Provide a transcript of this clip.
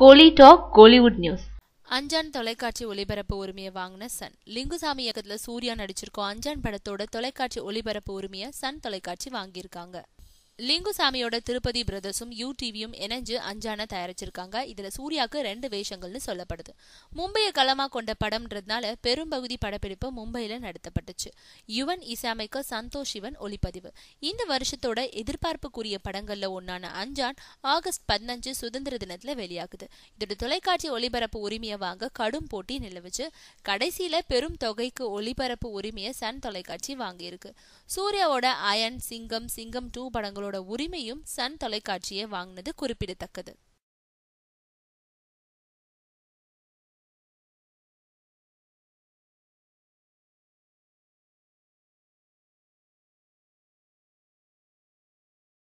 கோலி talk Kollywood news Anjaan தொலைக்காட்சி ஒளிபரப்பு உரிமையை வாங்கின சன் லிங்குசாமி இயக்கத்தில் சூர்யா நடிச்சிருக்கோம் அஞ்சான் படத்தோட தொலைக்காட்சி ஒளிபரப்பு உரிமையை சன் தொலைக்காட்சி வாங்கியிருக்காங்க லிங்குசாமியோட திருப்பதி பிரதர்ஸும் யூ இணைஞ்சு அஞ்சான தயாரிச்சிருக்காங்க இதுல ரெண்டு வேஷங்கள்னு சொல்லப்படுது மும்பையை களமா கொண்ட படம்ன்றதுனால பெரும்பகுதி படப்பிடிப்பு மும்பையில நடத்தப்பட்டுச்சு யுவன் இசாமைக்கு சந்தோஷ் சிவன் ஒளிப்பதிவு இந்த வருஷத்தோட எதிர்பார்ப்புக்குரிய படங்கள்ல ஒன்னான அஞ்சான் ஆகஸ்ட் பதினஞ்சு சுதந்திர தினத்துல வெளியாகுது இதோட தொலைக்காட்சி ஒளிபரப்பு உரிமையை வாங்க கடும் போட்டி நிலவுச்சு கடைசியில பெரும் தொகைக்கு ஒளிபரப்பு உரிமையை சன் தொலைக்காட்சி வாங்கியிருக்கு சூர்யாவோட அயன் சிங்கம் சிங்கம் டூ படங்களோட அவரோட உரிமையும் சன் தொலைக்காட்சியை வாங்கினது குறிப்பிடத்தக்கது